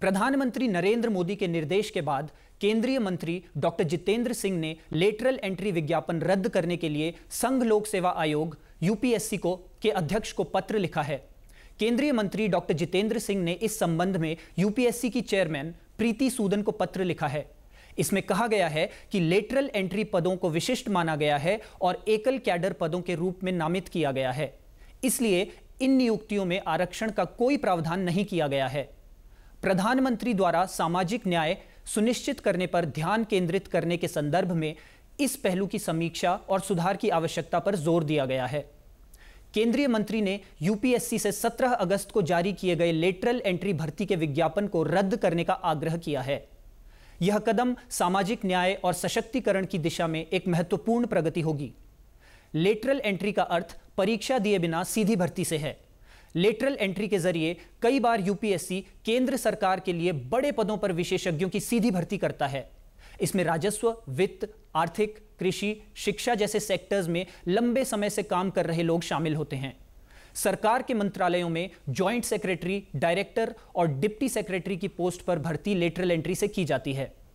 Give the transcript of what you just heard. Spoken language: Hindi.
प्रधानमंत्री नरेंद्र मोदी के निर्देश के बाद केंद्रीय मंत्री डॉक्टर जितेंद्र सिंह ने लेटरल एंट्री विज्ञापन रद्द करने के लिए संघ लोक सेवा आयोग यूपीएससी को के अध्यक्ष को पत्र लिखा है केंद्रीय मंत्री डॉक्टर जितेंद्र सिंह ने इस संबंध में यूपीएससी की चेयरमैन प्रीति सूदन को पत्र लिखा है इसमें कहा गया है कि लेटरल एंट्री पदों को विशिष्ट माना गया है और एकल कैडर पदों के रूप में नामित किया गया है इसलिए इन नियुक्तियों में आरक्षण का कोई प्रावधान नहीं किया गया है प्रधानमंत्री द्वारा सामाजिक न्याय सुनिश्चित करने पर ध्यान केंद्रित करने के संदर्भ में इस पहलू की समीक्षा और सुधार की आवश्यकता पर जोर दिया गया है केंद्रीय मंत्री ने यूपीएससी से 17 अगस्त को जारी किए गए लेटरल एंट्री भर्ती के विज्ञापन को रद्द करने का आग्रह किया है यह कदम सामाजिक न्याय और सशक्तिकरण की दिशा में एक महत्वपूर्ण प्रगति होगी लेटरल एंट्री का अर्थ परीक्षा दिए बिना सीधी भर्ती से है लेटरल एंट्री के जरिए कई बार यूपीएससी केंद्र सरकार के लिए बड़े पदों पर विशेषज्ञों की सीधी भर्ती करता है इसमें राजस्व वित्त आर्थिक कृषि शिक्षा जैसे सेक्टर्स में लंबे समय से काम कर रहे लोग शामिल होते हैं सरकार के मंत्रालयों में ज्वाइंट सेक्रेटरी डायरेक्टर और डिप्टी सेक्रेटरी की पोस्ट पर भर्ती लेटरल एंट्री से की जाती है